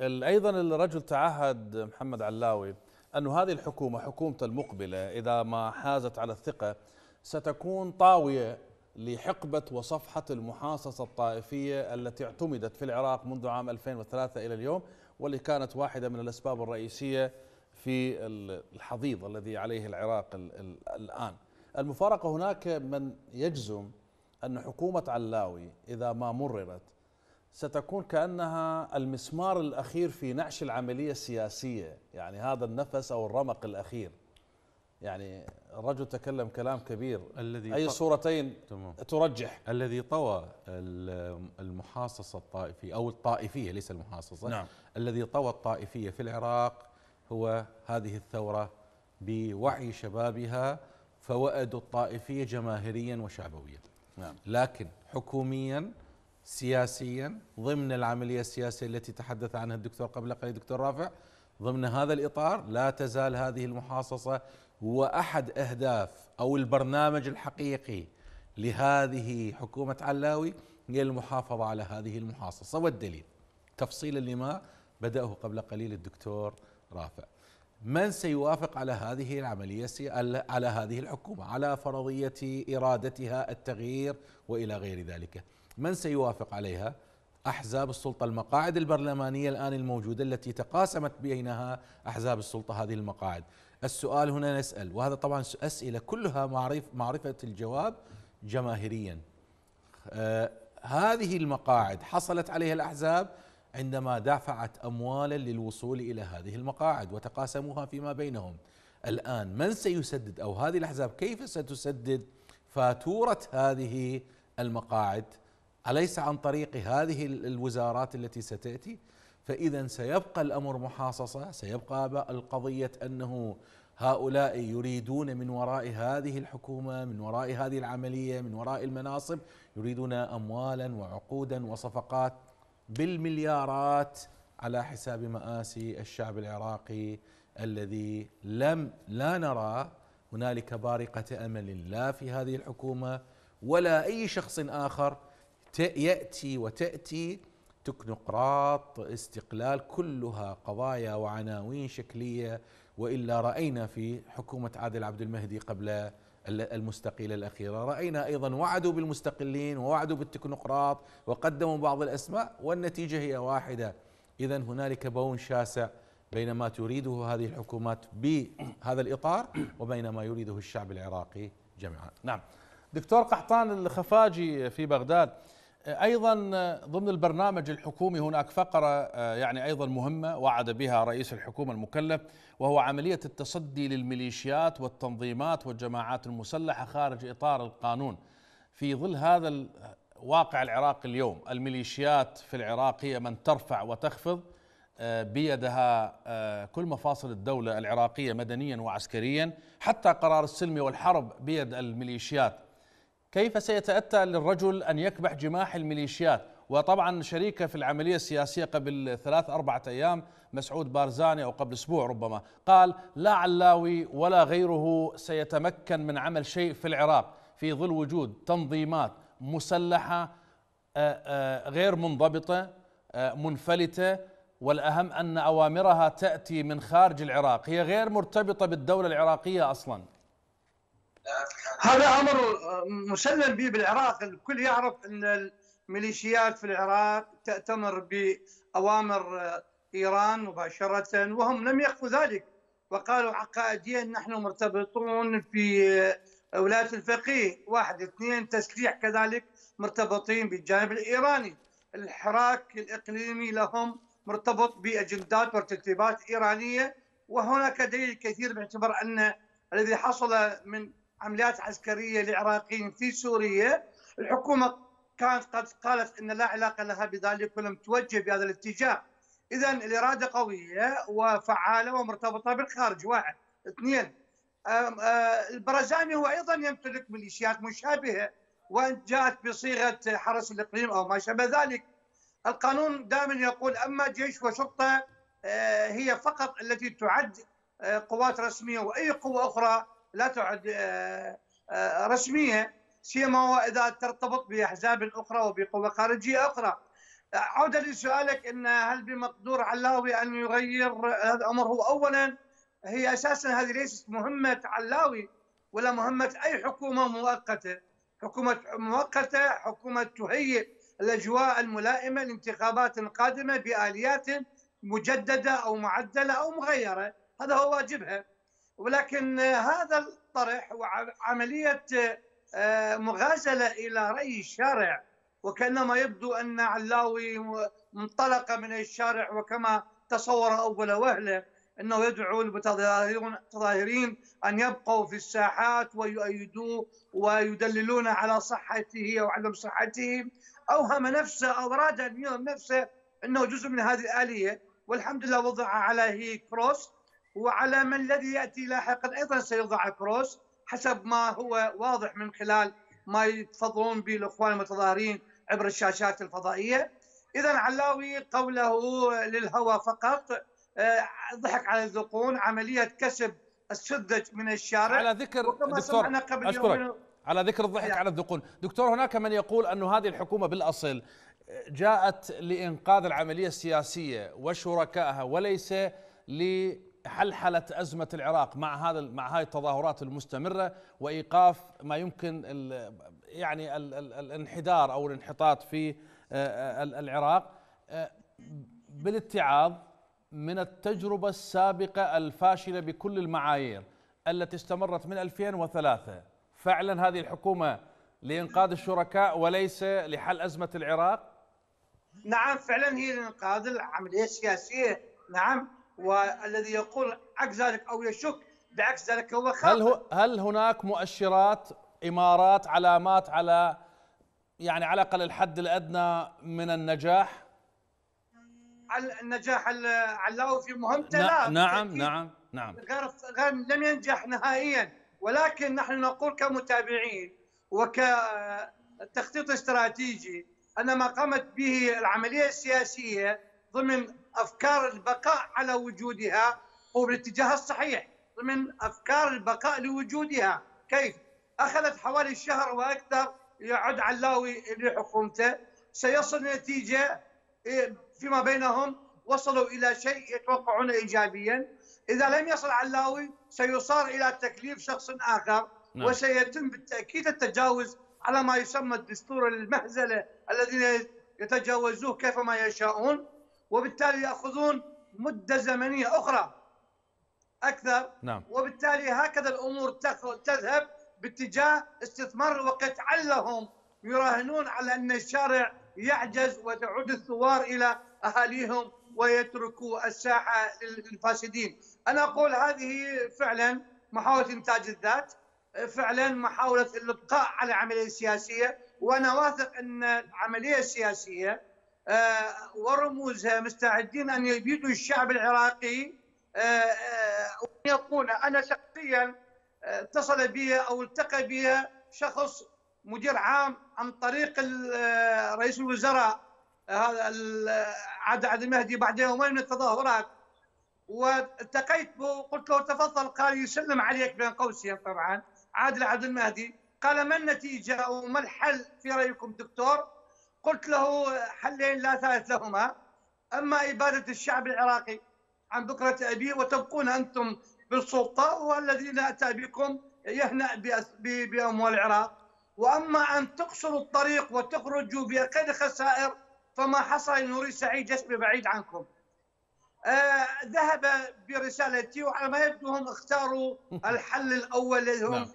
ايضا الرجل تعهد محمد علاوي أن هذه الحكومة حكومة المقبلة إذا ما حازت على الثقة ستكون طاوية لحقبة وصفحة المحاصصة الطائفية التي اعتمدت في العراق منذ عام 2003 إلى اليوم واللي كانت واحدة من الأسباب الرئيسية في الحضيض الذي عليه العراق الآن المفارقة هناك من يجزم أن حكومة علاوي إذا ما مررت ستكون كأنها المسمار الأخير في نعش العملية السياسية يعني هذا النفس أو الرمق الأخير يعني الرجل تكلم كلام كبير الذي أي صورتين تمام. ترجح الذي طوى المحاصصة الطائفية أو الطائفية ليس المحاصصة نعم. الذي طوى الطائفية في العراق هو هذه الثورة بوعي شبابها فوأدوا الطائفية جماهيريا وشعبويا نعم. لكن حكوميا سياسيا ضمن العمليه السياسيه التي تحدث عنها الدكتور قبل قليل دكتور رافع ضمن هذا الاطار لا تزال هذه المحاصصه هو احد اهداف او البرنامج الحقيقي لهذه حكومه علاوي هي المحافظه على هذه المحاصصه والدليل تفصيلا لما بداه قبل قليل الدكتور رافع من سيوافق على هذه العملية على هذه الحكومة على فرضية إرادتها التغيير وإلى غير ذلك من سيوافق عليها احزاب السلطه المقاعد البرلمانيه الان الموجوده التي تقاسمت بينها احزاب السلطه هذه المقاعد السؤال هنا نسال وهذا طبعا اسئله كلها معرف معرفه الجواب جماهيريا آه هذه المقاعد حصلت عليها الاحزاب عندما دفعت اموالا للوصول الى هذه المقاعد وتقاسموها فيما بينهم الان من سيسدد او هذه الاحزاب كيف ستسدد فاتوره هذه المقاعد أليس عن طريق هذه الوزارات التي ستأتي فإذا سيبقى الأمر محاصصة سيبقى القضية أنه هؤلاء يريدون من وراء هذه الحكومة من وراء هذه العملية من وراء المناصب يريدون أموالا وعقودا وصفقات بالمليارات على حساب مآسي الشعب العراقي الذي لم لا نرى هنالك بارقة أمل لا في هذه الحكومة ولا أي شخص آخر ياتي وتاتي تكنقراط استقلال كلها قضايا وعناوين شكليه والا راينا في حكومه عادل عبد المهدي قبل المستقيله الاخيره، راينا ايضا وعدوا بالمستقلين ووعدوا بالتكنقراط وقدموا بعض الاسماء والنتيجه هي واحده، اذا هنالك بون شاسع بين ما تريده هذه الحكومات بهذا الاطار وبين ما يريده الشعب العراقي جميعا. نعم. دكتور قحطان الخفاجي في بغداد ايضا ضمن البرنامج الحكومي هناك فقره آه، يعني ايضا مهمه وعد بها رئيس الحكومه المكلف وهو عمليه التصدي للميليشيات والتنظيمات والجماعات المسلحه خارج اطار القانون في ظل هذا الواقع العراقي اليوم الميليشيات في العراق هي من ترفع وتخفض آه، بيدها آه، كل مفاصل الدوله العراقيه مدنيا وعسكريا حتى قرار السلم والحرب بيد الميليشيات كيف سيتأتى للرجل أن يكبح جماح الميليشيات وطبعا شريكه في العملية السياسية قبل ثلاث أربعة أيام مسعود بارزاني أو قبل أسبوع ربما قال لا علاوي ولا غيره سيتمكن من عمل شيء في العراق في ظل وجود تنظيمات مسلحة آه، آه، غير منضبطة آه، منفلتة والأهم أن أوامرها تأتي من خارج العراق هي غير مرتبطة بالدولة العراقية أصلاً هذا امر آه، مسلم به بالعراق الكل يعرف ان الميليشيات في العراق تأتمر باوامر آه، ايران مباشره وهم لم يخفوا ذلك وقالوا عقائديا نحن مرتبطون في آه، ولايه الفقيه واحد اثنين تسليح كذلك مرتبطين بالجانب الايراني الحراك الاقليمي لهم مرتبط باجندات وارتكابات ايرانيه وهناك دليل كثير باعتبار ان الذي حصل من عمليات عسكريه لعراقيين في سوريا الحكومه كانت قد قالت ان لا علاقه لها بذلك ولم توجه بهذا الاتجاه اذا الاراده قويه وفعاله ومرتبطه بالخارج واحد اثنين أه، البرزاني هو ايضا يمتلك ميليشيات مشابهه وان جاءت بصيغه حرس الاقليم او ما شابه ذلك القانون دائما يقول اما جيش وشرطه أه، هي فقط التي تعد أه، قوات رسميه واي قوه اخرى لا تعد آه، آه، رسميه سيما واذا ترتبط باحزاب اخرى وبقوى خارجيه اخرى. عودا لسؤالك ان هل بمقدور علاوي ان يغير هذا الامر هو اولا هي اساسا هذه ليست مهمه علاوي ولا مهمه اي حكومه مؤقته. حكومه مؤقته حكومه تهيئ الاجواء الملائمه لانتخابات قادمه باليات مجدده او معدله او مغيره، هذا هو واجبها. ولكن هذا الطرح وعملية آه، مغازلة إلى رأي الشارع وكأنما يبدو أن علاوي انطلق من الشارع وكما تصور أول وهلة أنه يدعو المتظاهرين أن يبقوا في الساحات ويؤيدوه ويدللون على صحته أو عدم صحته أوهم نفسه أو أراد أن يوهم نفسه أنه جزء من هذه الآلية والحمد لله وضع عليه كروس وعلى من الذي ياتي لاحقا ايضا سيضع كروس حسب ما هو واضح من خلال ما يتفضلون به الاخوان المتظاهرين عبر الشاشات الفضائيه اذا علاوي قوله للهوى فقط آه، ضحك على الذقون عمليه كسب السذج من الشارع على ذكر دكتور قبل أشكرك. على ذكر الضحك يعني. على الذقون دكتور هناك من يقول أن هذه الحكومة بالأصل جاءت لإنقاذ العملية السياسية وشركائها وليس ل حلحله ازمه العراق مع هذا مع هاي التظاهرات المستمره وايقاف ما يمكن الـ يعني الـ الـ الانحدار او الانحطاط في آه، آه، العراق آه، بالاتعاظ من التجربه السابقه الفاشله بكل المعايير التي استمرت من 2003 فعلا هذه الحكومه لانقاذ الشركاء وليس لحل ازمه العراق؟ نعم فعلا هي لانقاذ العمليه السياسيه نعم والذي يقول عكس ذلك او يشك بعكس ذلك هو خاطئ هل هو هل هناك مؤشرات امارات علامات على يعني على الاقل الحد الادنى من النجاح النجاح علاوي في مهمته لا نعم نعم،, نعم نعم غير غير لم ينجح نهائيا ولكن نحن نقول كمتابعين وكتخطيط استراتيجي ان ما قامت به العمليه السياسيه ضمن افكار البقاء على وجودها هو بالاتجاه الصحيح ضمن افكار البقاء لوجودها كيف اخذت حوالي شهر واكثر يعد علاوي لحكومته سيصل نتيجه إيه، فيما بينهم وصلوا الى شيء يتوقعون ايجابيا اذا لم يصل علاوي سيصار الى تكليف شخص اخر نعم. وسيتم بالتاكيد التجاوز على ما يسمى الدستور المهزله الذين يتجاوزوه كيفما يشاؤون وبالتالي ياخذون مده زمنيه اخرى اكثر نعم. وبالتالي هكذا الامور تذهب باتجاه استثمار الوقت علهم يراهنون على ان الشارع يعجز وتعود الثوار الى اهاليهم ويتركوا الساحه للفاسدين. انا اقول هذه فعلا محاوله انتاج الذات، فعلا محاوله الابقاء على عمليه سياسيه، وانا واثق ان العمليه السياسيه آه، ورموزها آه، مستعدين ان يبيدوا الشعب العراقي آه، وان يقول انا شخصيا اتصل بي او التقى بي شخص مدير عام عن طريق رئيس الوزراء هذا عاد عبد المهدي بعد يومين من التظاهرات والتقيت به قلت له تفضل قال يسلم عليك بين قوسين طبعا عادل عبد المهدي قال ما النتيجه وما الحل في رايكم دكتور؟ قلت له حلين لا ثالث لهما أما إبادة الشعب العراقي عن بكرة أبيه وتبقون أنتم بالسلطة والذين أتى بكم يهنأ بأموال العراق وأما أن تقصروا الطريق وتخرجوا بأقل خسائر فما حصل لنوري سعيد جسمي بعيد عنكم آه ذهب برسالتي وعلى ما يبدو هم اختاروا الحل الأول لهم نعم.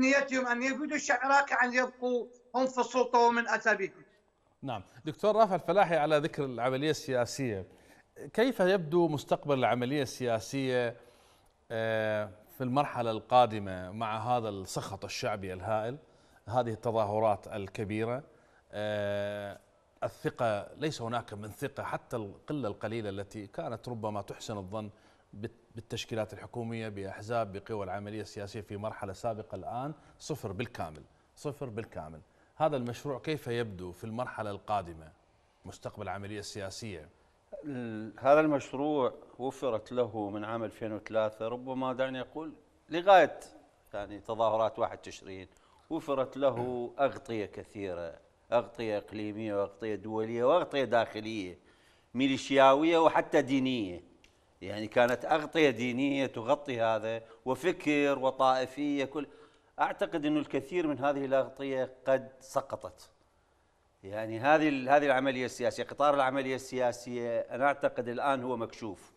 نيتهم أن الشعب العراقي عن يبقوا هم في السلطة ومن أتى بهم نعم دكتور رافع الفلاحي على ذكر العملية السياسية كيف يبدو مستقبل العملية السياسية آه، في المرحلة القادمة مع هذا السخط الشعبي الهائل هذه التظاهرات الكبيرة آه، الثقة ليس هناك من ثقة حتى القلة القليلة التي كانت ربما تحسن الظن بالتشكيلات الحكومية بأحزاب بقوى العملية السياسية في مرحلة سابقة الآن صفر بالكامل صفر بالكامل هذا المشروع كيف يبدو في المرحلة القادمة مستقبل العملية السياسية هذا المشروع وفرت له من عام 2003 ربما دعني أقول لغاية يعني تظاهرات 1 تشرين وفرت له أغطية كثيرة أغطية إقليمية وأغطية دولية وأغطية داخلية ميليشياوية وحتى دينية يعني كانت أغطية دينية تغطي هذا وفكر وطائفية كل اعتقد انه الكثير من هذه الاغطيه قد سقطت. يعني هذه هذه العمليه السياسيه، قطار العمليه السياسيه انا اعتقد الان هو مكشوف.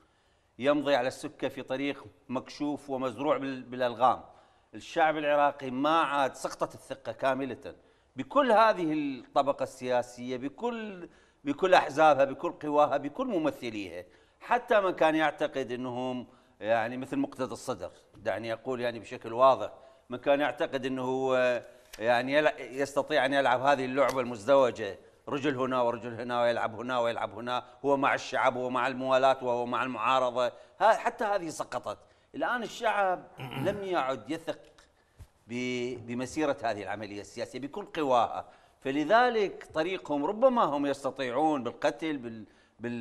يمضي على السكه في طريق مكشوف ومزروع بالالغام. الشعب العراقي ما عاد سقطت الثقه كامله بكل هذه الطبقه السياسيه بكل بكل احزابها بكل قواها بكل ممثليها حتى من كان يعتقد انهم يعني مثل مقتدى الصدر دعني اقول يعني بشكل واضح من كان يعتقد أنه يعني يستطيع أن يلعب هذه اللعبة المزدوجة رجل هنا ورجل هنا ويلعب هنا ويلعب هنا هو مع الشعب ومع الموالاة وهو مع المعارضة حتى هذه سقطت الآن الشعب لم يعد يثق بمسيرة هذه العملية السياسية بكل قواها فلذلك طريقهم ربما هم يستطيعون بالقتل بال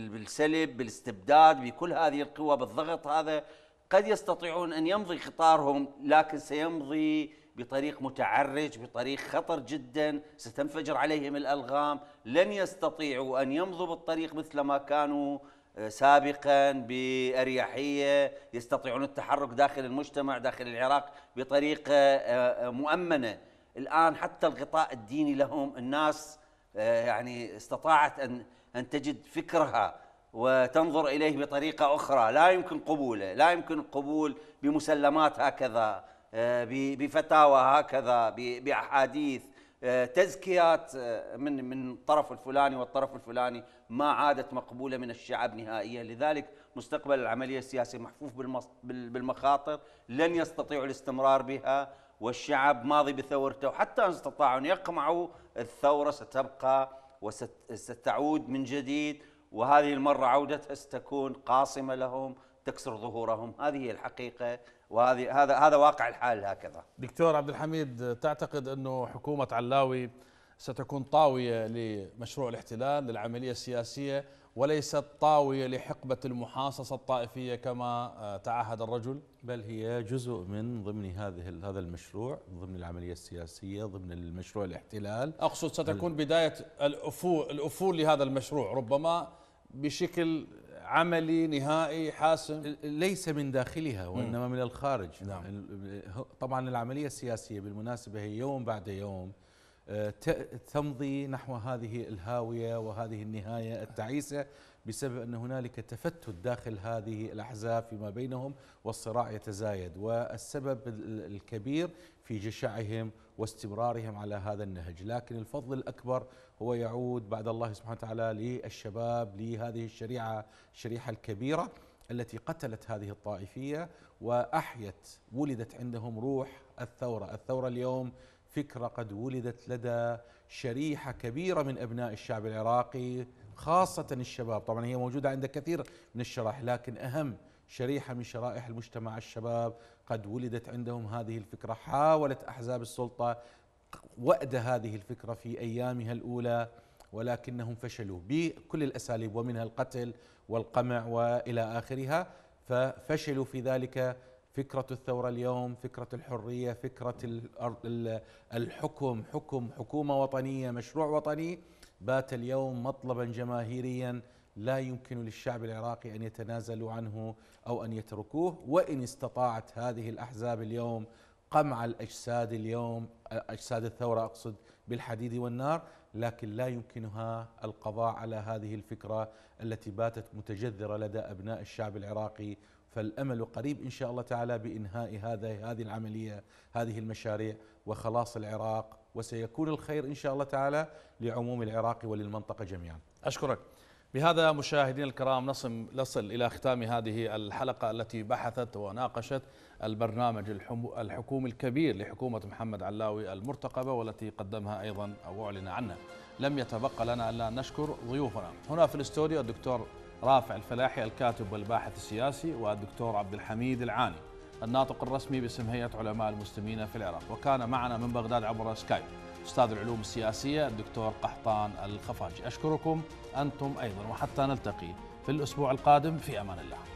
بالسلب بالاستبداد بكل هذه القوى بالضغط هذا قد يستطيعون أن يمضي قطارهم لكن سيمضي بطريق متعرج بطريق خطر جدا ستنفجر عليهم الألغام لن يستطيعوا أن يمضوا بالطريق مثل ما كانوا آه، سابقا بأريحية يستطيعون التحرك داخل المجتمع داخل العراق بطريقة آه، آه، مؤمنة الآن حتى الغطاء الديني لهم الناس يعني استطاعت أن أن تجد فكرها وتنظر إليه بطريقة أخرى لا يمكن قبوله لا يمكن القبول بمسلمات هكذا آه، بفتاوى هكذا بأحاديث آه، تزكيات آه، من من الطرف الفلاني والطرف الفلاني ما عادت مقبوله من الشعب نهائيا، لذلك مستقبل العمليه السياسيه محفوف بالمخاطر، لن يستطيعوا الاستمرار بها والشعب ماضي بثورته وحتى ان استطاعوا ان يقمعوا الثوره ستبقى وستعود من جديد وهذه المرة عودة اس تكون قاصمة لهم تكسر ظهورهم هذه هي الحقيقة وهذه هذا هذا واقع الحال هكذا دكتور عبد الحميد تعتقد انه حكومة علاوي ستكون طاوية لمشروع الاحتلال للعملية السياسية وليست طاوية لحقبة المحاصصة الطائفية كما آه، تعهد الرجل بل هي جزء من ضمن هذه هذا المشروع ضمن العملية السياسية ضمن المشروع الاحتلال أقصد ستكون بداية الأفول, الأفول لهذا المشروع ربما بشكل عملي نهائي حاسم ليس من داخلها وإنما من الخارج نعم. طبعا العملية السياسية بالمناسبة هي يوم بعد يوم تمضي نحو هذه الهاويه وهذه النهايه التعيسه بسبب ان هنالك تفتت داخل هذه الاحزاب فيما بينهم والصراع يتزايد والسبب الكبير في جشعهم واستمرارهم على هذا النهج، لكن الفضل الاكبر هو يعود بعد الله سبحانه وتعالى للشباب لهذه الشريعه الشريحه الكبيره التي قتلت هذه الطائفيه واحيت ولدت عندهم روح الثوره، الثوره اليوم فكرة قد ولدت لدى شريحة كبيرة من أبناء الشعب العراقي خاصة الشباب طبعا هي موجودة عند كثير من الشرائح لكن أهم شريحة من شرائح المجتمع الشباب قد ولدت عندهم هذه الفكرة حاولت أحزاب السلطة وأد هذه الفكرة في أيامها الأولى ولكنهم فشلوا بكل الأساليب ومنها القتل والقمع وإلى آخرها ففشلوا في ذلك فكرة الثورة اليوم فكرة الحرية فكرة الحكم حكم حكومة وطنية مشروع وطني بات اليوم مطلبا جماهيريا لا يمكن للشعب العراقي أن يتنازلوا عنه أو أن يتركوه وإن استطاعت هذه الأحزاب اليوم قمع الأجساد اليوم أجساد الثورة أقصد بالحديد والنار لكن لا يمكنها القضاء على هذه الفكرة التي باتت متجذرة لدى أبناء الشعب العراقي فالامل قريب ان شاء الله تعالى بانهاء هذا هذه العمليه هذه المشاريع وخلاص العراق وسيكون الخير ان شاء الله تعالى لعموم العراق وللمنطقه جميعا. اشكرك. بهذا مشاهدينا الكرام نصل نصل الى ختام هذه الحلقه التي بحثت وناقشت البرنامج الحكومي الكبير لحكومه محمد علاوي المرتقبه والتي قدمها ايضا او اعلن عنها. لم يتبقى لنا الا نشكر ضيوفنا هنا في الاستوديو الدكتور رافع الفلاحي الكاتب والباحث السياسي والدكتور عبد الحميد العاني الناطق الرسمي باسم هيئة علماء المسلمين في العراق وكان معنا من بغداد عبر سكايب أستاذ العلوم السياسية الدكتور قحطان الخفاجي أشكركم أنتم أيضا وحتى نلتقي في الأسبوع القادم في أمان الله